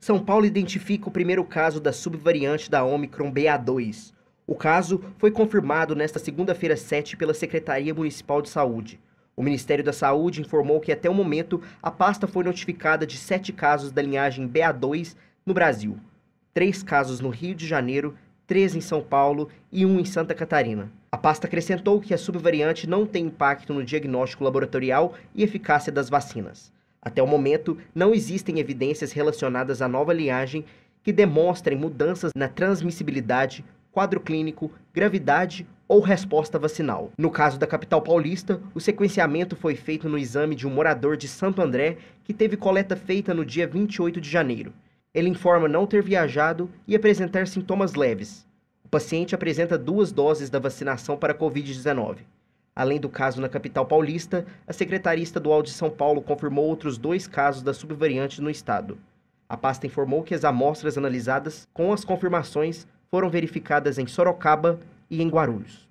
São Paulo identifica o primeiro caso da subvariante da Omicron BA2. O caso foi confirmado nesta segunda-feira 7 pela Secretaria Municipal de Saúde. O Ministério da Saúde informou que até o momento a pasta foi notificada de sete casos da linhagem BA2 no Brasil: três casos no Rio de Janeiro, três em São Paulo e um em Santa Catarina. A pasta acrescentou que a subvariante não tem impacto no diagnóstico laboratorial e eficácia das vacinas. Até o momento, não existem evidências relacionadas à nova linhagem que demonstrem mudanças na transmissibilidade, quadro clínico, gravidade ou resposta vacinal. No caso da capital paulista, o sequenciamento foi feito no exame de um morador de Santo André que teve coleta feita no dia 28 de janeiro. Ele informa não ter viajado e apresentar sintomas leves. O paciente apresenta duas doses da vacinação para Covid-19. Além do caso na capital paulista, a Secretaria Estadual de São Paulo confirmou outros dois casos da subvariante no estado. A pasta informou que as amostras analisadas com as confirmações foram verificadas em Sorocaba e em Guarulhos.